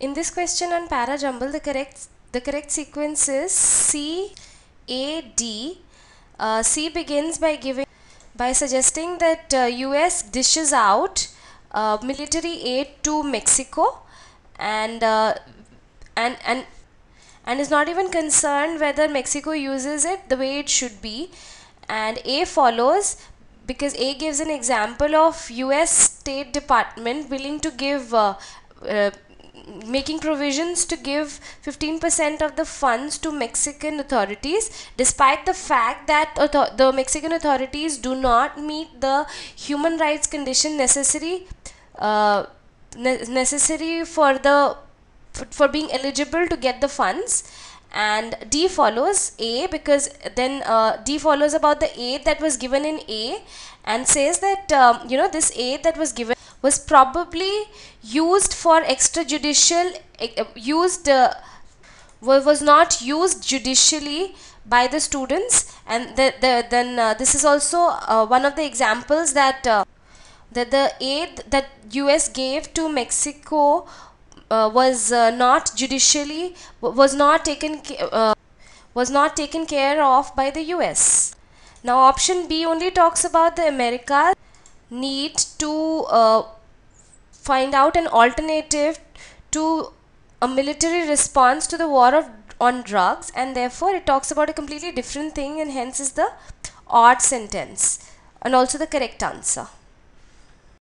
In this question on para jumble, the correct the correct sequence is C A D. Uh, C begins by giving by suggesting that uh, U.S. dishes out uh, military aid to Mexico, and uh, and and and is not even concerned whether Mexico uses it the way it should be. And A follows because A gives an example of U.S. State Department willing to give uh, uh, making provisions to give 15% of the funds to Mexican authorities, despite the fact that the Mexican authorities do not meet the human rights condition necessary uh, ne necessary for the for being eligible to get the funds and D follows A because then uh, D follows about the aid that was given in A and says that um, you know this aid that was given was probably used for extrajudicial eh, eh, used uh, was not used judicially by the students and the, the, then uh, this is also uh, one of the examples that uh, that the aid that US gave to Mexico uh, was uh, not judicially was not taken uh, was not taken care of by the US now option B only talks about the Americas need to uh, find out an alternative to a military response to the war of, on drugs and therefore it talks about a completely different thing and hence is the odd sentence and also the correct answer.